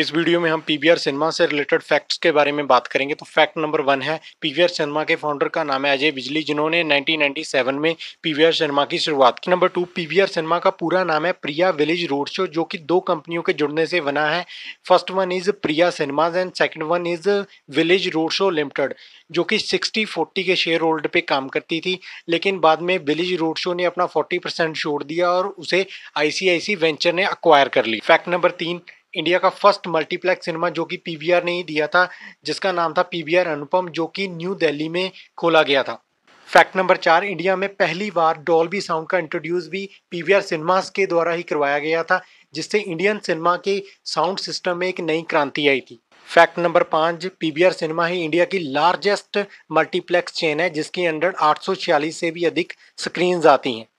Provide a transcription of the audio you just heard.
इस वीडियो में हम पी वी आर सिनेमा से रिलेटेड फैक्ट्स के बारे में बात करेंगे तो फैक्ट नंबर वन है पी वी आर सिनेमा के फाउंडर का नाम है अजय बिजली जिन्होंने 1997 में पी वी आर सिनेमा की शुरुआत की number two P V R cinema का पूरा नाम है प्रिया विलेज रोड शो जो कि दो कंपनियों के जुड़ने से बना है first one is Priya cinemas and second one is Village Road Show Limited जो कि सिक्सटी फोर्टी के शेयर होल्ड पर काम करती थी लेकिन बाद में विलेज रोड शो ने अपना फोर्टी परसेंट छोड़ दिया और उसे आई वेंचर ने अक्वायर कर ली फैक्ट नंबर तीन इंडिया का फर्स्ट मल्टीप्लेक्स सिनेमा जो कि पीवीआर ने ही दिया था जिसका नाम था पीवीआर अनुपम जो कि न्यू दिल्ली में खोला गया था फैक्ट नंबर चार इंडिया में पहली बार डॉल्बी साउंड का इंट्रोड्यूस भी पीवीआर सिनेमास के द्वारा ही करवाया गया था जिससे इंडियन सिनेमा के साउंड सिस्टम में एक नई क्रांति आई थी फैक्ट नंबर पाँच पीवीआर सिनेमा ही इंडिया की लार्जेस्ट मल्टीप्लेक्स चेन है जिसके अंडर आठ से भी अधिक स्क्रीन आती हैं